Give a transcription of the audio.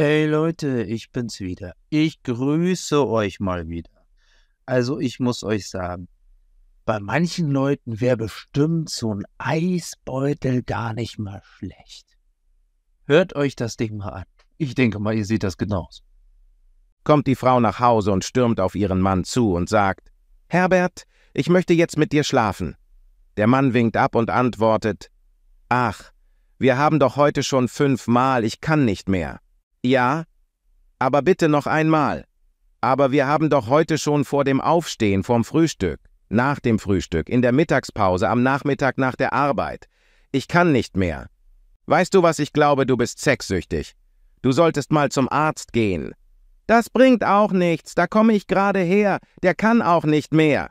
Hey Leute, ich bin's wieder. Ich grüße euch mal wieder. Also ich muss euch sagen, bei manchen Leuten wäre bestimmt so ein Eisbeutel gar nicht mal schlecht. Hört euch das Ding mal an. Ich denke mal, ihr seht das genauso. Kommt die Frau nach Hause und stürmt auf ihren Mann zu und sagt, Herbert, ich möchte jetzt mit dir schlafen. Der Mann winkt ab und antwortet, Ach, wir haben doch heute schon fünfmal, ich kann nicht mehr. Ja, aber bitte noch einmal. Aber wir haben doch heute schon vor dem Aufstehen, vom Frühstück, nach dem Frühstück, in der Mittagspause, am Nachmittag nach der Arbeit. Ich kann nicht mehr. Weißt du was, ich glaube, du bist sexsüchtig. Du solltest mal zum Arzt gehen. Das bringt auch nichts, da komme ich gerade her, der kann auch nicht mehr.